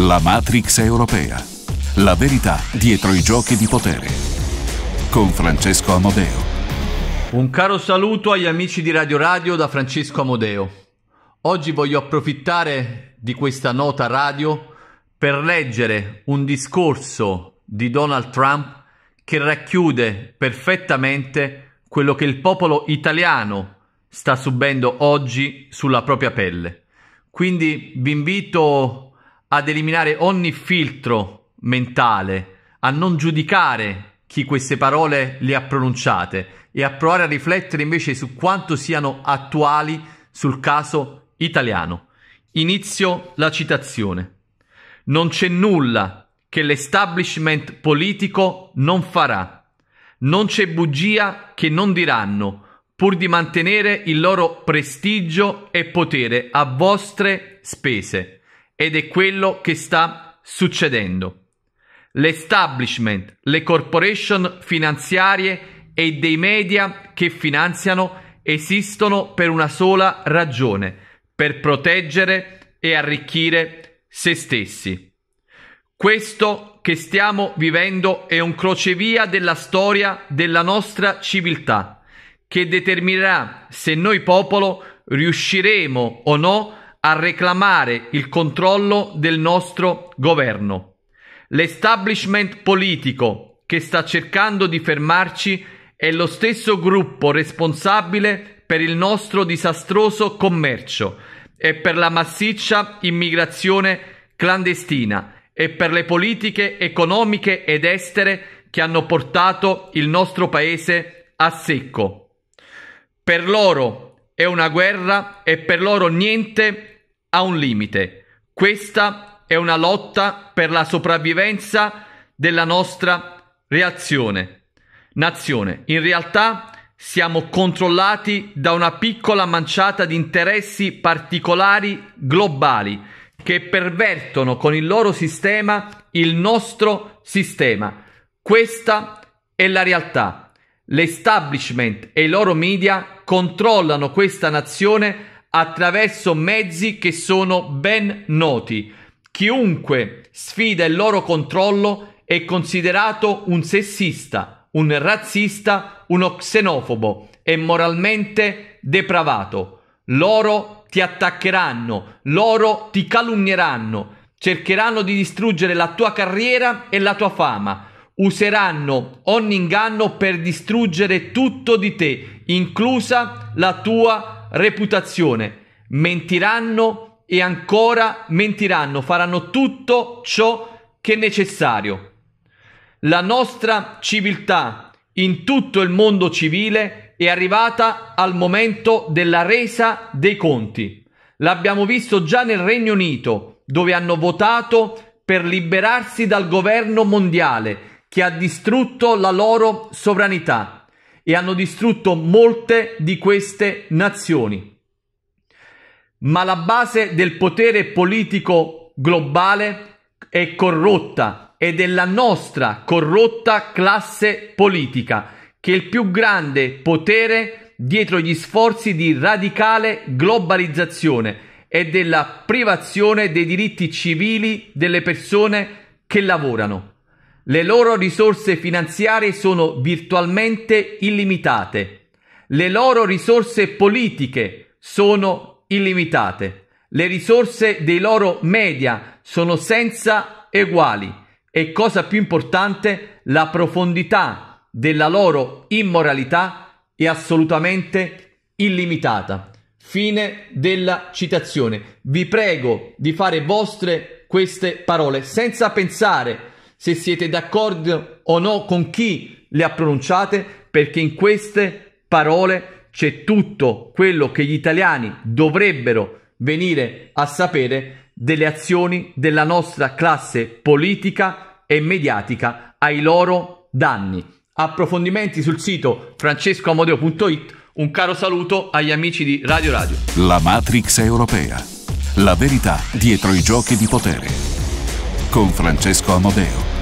La Matrix europea. La verità dietro i giochi di potere. Con Francesco Amodeo. Un caro saluto agli amici di Radio Radio da Francesco Amodeo. Oggi voglio approfittare di questa nota radio per leggere un discorso di Donald Trump che racchiude perfettamente quello che il popolo italiano sta subendo oggi sulla propria pelle. Quindi vi invito ad eliminare ogni filtro mentale, a non giudicare chi queste parole le ha pronunciate e a provare a riflettere invece su quanto siano attuali sul caso italiano. Inizio la citazione. Non c'è nulla che l'establishment politico non farà. Non c'è bugia che non diranno, pur di mantenere il loro prestigio e potere a vostre spese ed è quello che sta succedendo. L'establishment, le corporation finanziarie e dei media che finanziano esistono per una sola ragione, per proteggere e arricchire se stessi. Questo che stiamo vivendo è un crocevia della storia della nostra civiltà, che determinerà se noi popolo riusciremo o no a a reclamare il controllo del nostro governo. L'establishment politico che sta cercando di fermarci è lo stesso gruppo responsabile per il nostro disastroso commercio e per la massiccia immigrazione clandestina e per le politiche economiche ed estere che hanno portato il nostro paese a secco. Per loro è una guerra e per loro niente ha un limite. Questa è una lotta per la sopravvivenza della nostra reazione. Nazione, in realtà siamo controllati da una piccola manciata di interessi particolari globali che pervertono con il loro sistema il nostro sistema. Questa è la realtà. L'establishment e i loro media controllano questa nazione attraverso mezzi che sono ben noti. Chiunque sfida il loro controllo è considerato un sessista, un razzista, uno xenofobo e moralmente depravato. Loro ti attaccheranno, loro ti calunnieranno, cercheranno di distruggere la tua carriera e la tua fama useranno ogni inganno per distruggere tutto di te, inclusa la tua reputazione. Mentiranno e ancora mentiranno, faranno tutto ciò che è necessario. La nostra civiltà in tutto il mondo civile è arrivata al momento della resa dei conti. L'abbiamo visto già nel Regno Unito, dove hanno votato per liberarsi dal governo mondiale che ha distrutto la loro sovranità e hanno distrutto molte di queste nazioni. Ma la base del potere politico globale è corrotta ed è la nostra corrotta classe politica che è il più grande potere dietro gli sforzi di radicale globalizzazione e della privazione dei diritti civili delle persone che lavorano. Le loro risorse finanziarie sono virtualmente illimitate. Le loro risorse politiche sono illimitate. Le risorse dei loro media sono senza eguali e, cosa più importante, la profondità della loro immoralità è assolutamente illimitata. Fine della citazione. Vi prego di fare vostre queste parole senza pensare se siete d'accordo o no con chi le ha pronunciate, perché in queste parole c'è tutto quello che gli italiani dovrebbero venire a sapere delle azioni della nostra classe politica e mediatica ai loro danni. Approfondimenti sul sito francescoamodeo.it. Un caro saluto agli amici di Radio Radio. La Matrix europea. La verità dietro i giochi di potere con Francesco Amodeo.